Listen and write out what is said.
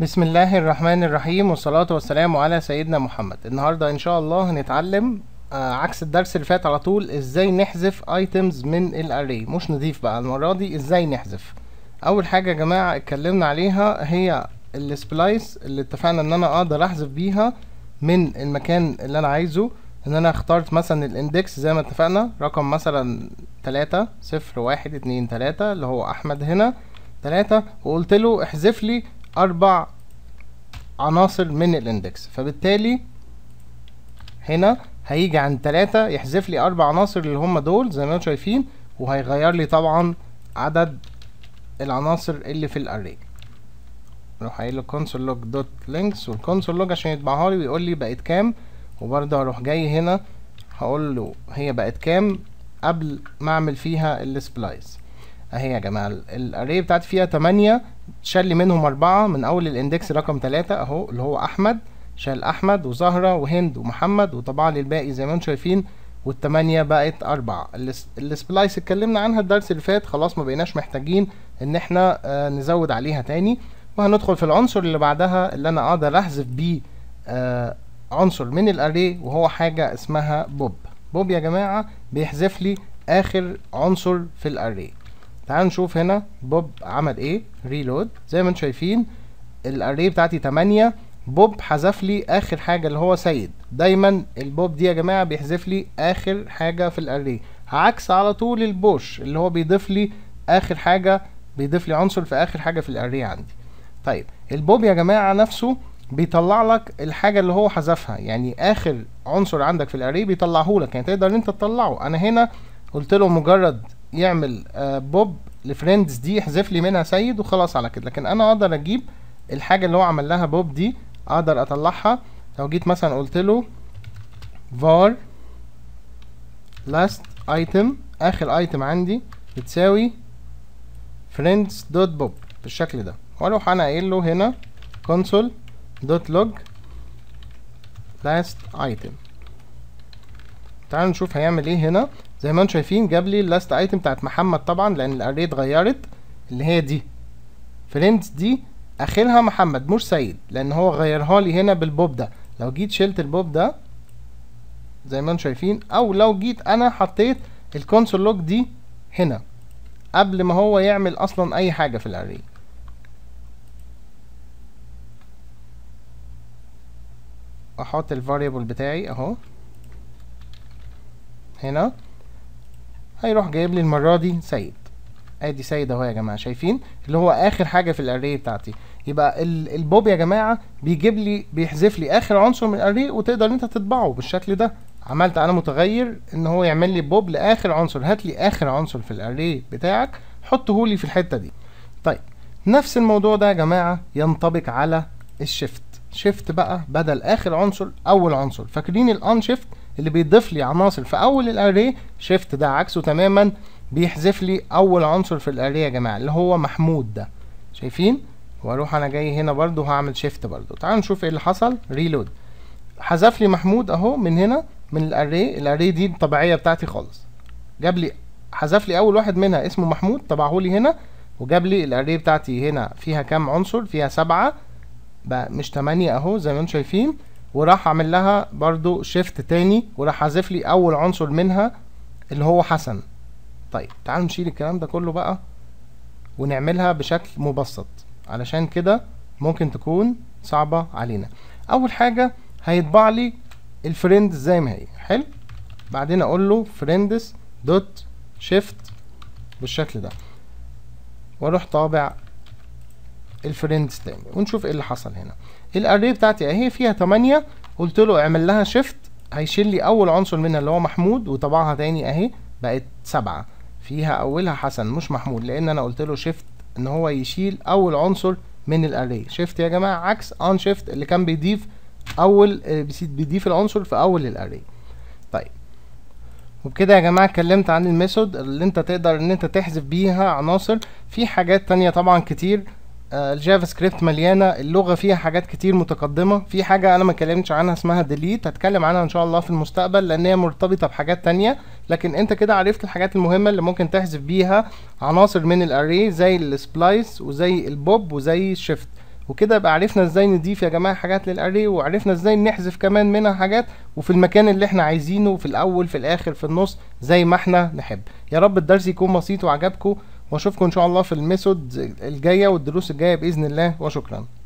بسم الله الرحمن الرحيم والصلاة والسلام على سيدنا محمد النهاردة ان شاء الله هنتعلم آه، عكس الدرس اللي فات على طول ازاي نحذف ايتمز من الاري مش نضيف بقى المرة دي ازاي نحذف اول حاجة يا جماعة اتكلمنا عليها هي السبلايس اللي اتفقنا ان انا اقدر احذف بيها من المكان اللي انا عايزه ان انا اخترت مثلا الاندكس زي ما اتفقنا رقم مثلا تلاتة صفر واحد اتنين تلاتة اللي هو احمد هنا تلاتة وقلت له احذف لي اربع عناصر من الاندكس فبالتالي هنا هيجي عند تلاتة يحذف لي اربع عناصر اللي هم دول زي ما انتم شايفين وهيغير لي طبعا عدد العناصر اللي في الاري اروح قايل له console لوج دوت لينكس والكونسول log عشان يطبعها لي ويقول لي بقت كام وبرده هروح جاي هنا هقول له هي بقت كام قبل ما اعمل فيها السبلايس اهي اه يا جماعه الاري بتاعتي فيها 8 شال لي منهم 4 من اول الاندكس رقم 3 اهو اللي هو احمد شال احمد وزهره وهند ومحمد وطبع لي الباقي زي ما انتم شايفين وال8 بقت أربعة السبلايس اتكلمنا عنها الدرس اللي فات خلاص ما بقيناش محتاجين إن احنا آه نزود عليها تاني وهندخل في العنصر اللي بعدها اللي أنا أقدر أحذف بيه آه عنصر من الأري وهو حاجة اسمها بوب بوب يا جماعة بيحذف لي آخر عنصر في الأري تعالوا نشوف هنا بوب عمل ايه ريلود زي ما انتم شايفين الاري بتاعتي 8 بوب حذف لي اخر حاجه اللي هو سيد دايما البوب دي يا جماعه بيحذف لي اخر حاجه في الاري عكس على طول البوش اللي هو بيضيف لي اخر حاجه بيضيف لي عنصر في اخر حاجه في الاري عندي طيب البوب يا جماعه نفسه بيطلع لك الحاجه اللي هو حذفها يعني اخر عنصر عندك في الاري بيطلعه لك يعني تقدر انت تطلعه انا هنا قلت له مجرد يعمل آه، بوب لفريندز دي يحذف لي منها سيد وخلاص على كده لكن انا اقدر اجيب الحاجه اللي هو عمل لها بوب دي اقدر اطلعها لو جيت مثلا قلت له var last item اخر ايتم عندي بتساوي فريندز دوت بوب بالشكل ده واروح انا قايل له هنا console دوت log last item تعالوا نشوف هيعمل ايه هنا زي ما انتم شايفين جاب لي اللاست ايتم بتاعت محمد طبعا لان الاري اتغيرت اللي هي دي فريندز دي اخرها محمد مش سيد لان هو غيرها لي هنا بالبوب ده لو جيت شلت البوب ده زي ما انتم شايفين او لو جيت انا حطيت الكونسول لوك دي هنا قبل ما هو يعمل اصلا اي حاجه في الاري احط الفاريبل بتاعي اهو هنا هيروح جايب لي المره دي سيد ادي سيد اهو يا جماعه شايفين اللي هو اخر حاجه في الاريه بتاعتي يبقى البوب يا جماعه بيجيب لي بيحذف لي اخر عنصر من الاريه وتقدر انت تطبعه بالشكل ده عملت انا متغير ان هو يعمل لي بوب لاخر عنصر هات لي اخر عنصر في الاريه بتاعك حطه لي في الحته دي طيب نفس الموضوع ده يا جماعه ينطبق على الشيفت شيفت بقى بدل اخر عنصر اول عنصر فاكرين الان شيفت اللي بيضيف لي عناصر في اول الاري شيفت ده عكسه تماما بيحذف لي اول عنصر في الاري يا جماعه اللي هو محمود ده شايفين واروح انا جاي هنا برده هعمل شيفت برده تعالوا نشوف ايه اللي حصل ريلود حذف لي محمود اهو من هنا من الاري الاري دي الطبيعيه بتاعتي خالص جاب لي حذف لي اول واحد منها اسمه محمود طبعه لي هنا وجاب لي الاري بتاعتي هنا فيها كام عنصر فيها سبعة بقى مش تمانية اهو زي ما انتم شايفين وراح اعمل لها برضو شيفت تاني وراح اضيف لي اول عنصر منها اللي هو حسن طيب تعالوا نشيل الكلام ده كله بقى ونعملها بشكل مبسط علشان كده ممكن تكون صعبة علينا اول حاجة هيطبع لي الفريند زي ما هي حلو بعدين اقول له فريندس دوت شيفت بالشكل ده واروح طابع الفريندز تاني ونشوف ايه اللي حصل هنا الاري بتاعتي اهي فيها 8 قلت له اعمل لها شيفت هيشيل لي اول عنصر منها اللي هو محمود وطبعها تاني اهي بقت 7 فيها اولها حسن مش محمود لان انا قلت له شيفت ان هو يشيل اول عنصر من الاري شيفت يا جماعه عكس ان شيفت اللي كان بيضيف اول بيضيف العنصر في اول الاري طيب وبكده يا جماعه اتكلمت عن الميثود اللي انت تقدر ان انت تحذف بيها عناصر في حاجات تانية طبعا كتير آه، الجافا سكريبت مليانه اللغه فيها حاجات كتير متقدمه في حاجه انا ما اتكلمتش عنها اسمها ديليت هتكلم عنها ان شاء الله في المستقبل لان هي مرتبطه بحاجات تانية لكن انت كده عرفت الحاجات المهمه اللي ممكن تحذف بيها عناصر من الاري زي السبلايس وزي البوب وزي الشيفت وكده يبقى عرفنا ازاي نضيف يا جماعه حاجات للاري وعرفنا ازاي نحذف كمان منها حاجات وفي المكان اللي احنا عايزينه في الاول في الاخر في النص زي ما احنا نحب يا رب الدرس يكون بسيط وعجبكم واشوفكم ان شاء الله في الميثود الجايه والدروس الجايه باذن الله وشكرا